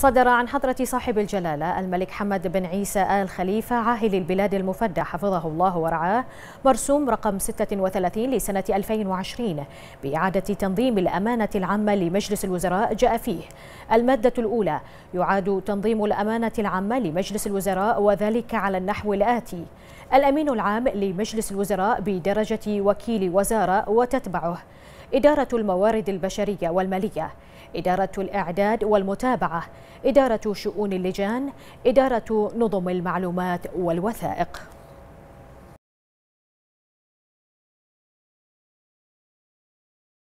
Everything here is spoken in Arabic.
صدر عن حضرة صاحب الجلالة الملك حمد بن عيسى آل خليفة عاهل البلاد المفدى حفظه الله ورعاه مرسوم رقم 36 لسنة 2020 بإعادة تنظيم الأمانة العامة لمجلس الوزراء جاء فيه المادة الأولى يعاد تنظيم الأمانة العامة لمجلس الوزراء وذلك على النحو الآتي الأمين العام لمجلس الوزراء بدرجة وكيل وزارة وتتبعه إدارة الموارد البشرية والمالية إدارة الإعداد والمتابعة إدارة شؤون اللجان إدارة نظم المعلومات والوثائق